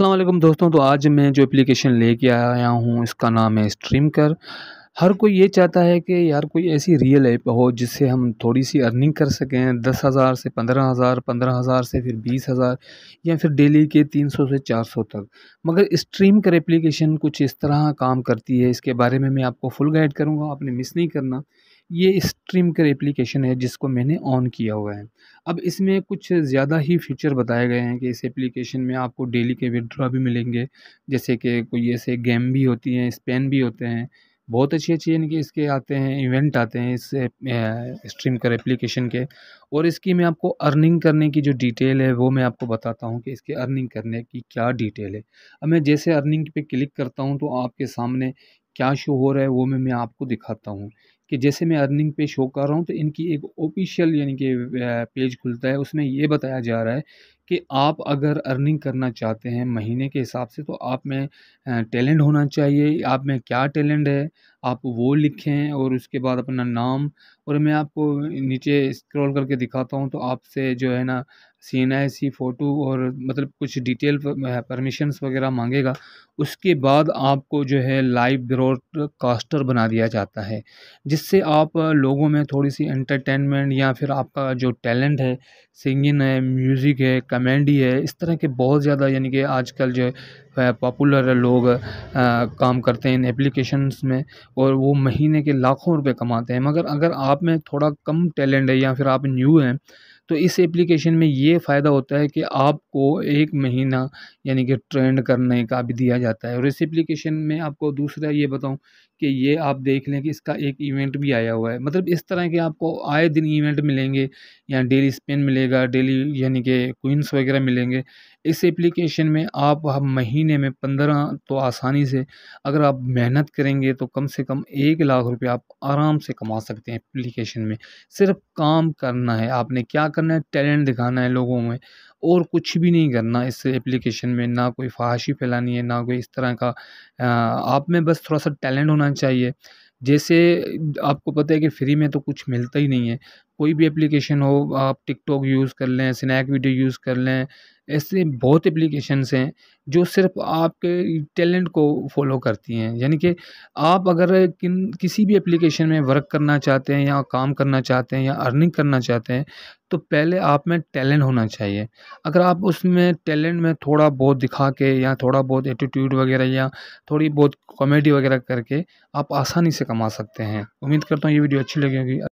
वालेकुम दोस्तों तो आज मैं जो एप्लीकेशन लेके आया हूँ इसका नाम है स्ट्रीम कर हर कोई ये चाहता है कि यार कोई ऐसी रियल ऐप हो जिससे हम थोड़ी सी अर्निंग कर सकें दस हज़ार से पंद्रह हज़ार पंद्रह हज़ार से फिर बीस हज़ार या फिर डेली के तीन सौ से चार सौ तक मगर स्ट्रीम कर एप्लीकेशन कुछ इस तरह काम करती है इसके बारे में मैं आपको फुल गाइड करूँगा आपने मिस नहीं करना ये स्ट्रीम कर एप्लीकेशन है जिसको मैंने ऑन किया हुआ है अब इसमें कुछ ज़्यादा ही फीचर बताए गए हैं कि इस एप्लीकेशन में आपको डेली के विड्रा भी मिलेंगे जैसे कि कोई ऐसे गेम भी होती हैं स्पेन भी होते हैं बहुत अच्छी अच्छी यानी कि इसके आते हैं इवेंट आते हैं इस स्ट्रीम कर एप्लीकेशन के और इसकी मैं आपको अर्निंग करने की जो डिटेल है वो मैं आपको बताता हूँ कि इसकी अर्निंग करने की क्या डिटेल है अब मैं जैसे अर्निंग पे क्लिक करता हूँ तो आपके सामने क्या शो हो रहा है वो मैं मैं आपको दिखाता हूँ कि जैसे मैं अर्निंग पे शो कर रहा हूँ तो इनकी एक ऑफिशियल यानी कि पेज खुलता है उसमें ये बताया जा रहा है कि आप अगर अर्निंग करना चाहते हैं महीने के हिसाब से तो आप में टैलेंट होना चाहिए आप में क्या टैलेंट है आप वो लिखें और उसके बाद अपना नाम और मैं आपको नीचे स्क्रॉल करके दिखाता हूँ तो आपसे जो है ना सी एन आई सी फ़ोटो और मतलब कुछ डिटेल परमिशंस वगैरह मांगेगा उसके बाद आपको जो है लाइव ब्रॉडकास्टर बना दिया जाता है जिससे आप लोगों में थोड़ी सी एंटरटेनमेंट या फिर आपका जो टैलेंट है सिंगिंग है म्यूज़िक है कमेडी है इस तरह के बहुत ज़्यादा यानी कि आजकल जो है पॉपुलर लोग आ, काम करते हैं इन एप्लीकेशनस में और वो महीने के लाखों रुपये कमाते हैं मगर अगर आप में थोड़ा कम टैलेंट है या फिर आप न्यू हैं तो इस एप्लीकेशन में ये फ़ायदा होता है कि आपको एक महीना यानी कि ट्रेंड करने का भी दिया जाता है और इस एप्लीकेशन में आपको दूसरा ये बताऊं कि ये आप देख लें कि इसका एक इवेंट भी आया हुआ है मतलब इस तरह के आपको आए दिन इवेंट मिलेंगे या डेली स्पिन मिलेगा डेली यानी कि क्वींस वगैरह मिलेंगे इस एप्लीकेशन में आप हम महीने में पंद्रह तो आसानी से अगर आप मेहनत करेंगे तो कम से कम एक लाख रुपये आप आराम से कमा सकते हैं एप्लीकेशन में सिर्फ काम करना है आपने क्या करना है टैलेंट दिखाना है लोगों में और कुछ भी नहीं करना इस एप्लीकेशन में ना कोई फाहाशी फैलानी है ना कोई इस तरह का आप में बस थोड़ा सा टैलेंट होना चाहिए जैसे आपको पता है कि फ्री में तो कुछ मिलता ही नहीं है कोई भी एप्लीकेशन हो आप टिकटॉक यूज़ कर लें स्नैक वीडियो यूज़ कर लें ऐसे बहुत एप्लीकेशंस हैं जो सिर्फ आपके टैलेंट को फॉलो करती हैं यानी कि आप अगर किन किसी भी एप्लीकेशन में वर्क करना चाहते हैं या काम करना चाहते हैं या अर्निंग करना चाहते हैं तो पहले आप में टैलेंट होना चाहिए अगर आप उसमें टैलेंट में थोड़ा बहुत दिखा के या थोड़ा बहुत एटीट्यूड वगैरह या थोड़ी बहुत कॉमेडी वगैरह करके आप आसानी से कमा सकते हैं उम्मीद करता हूँ ये वीडियो अच्छी लगी होगी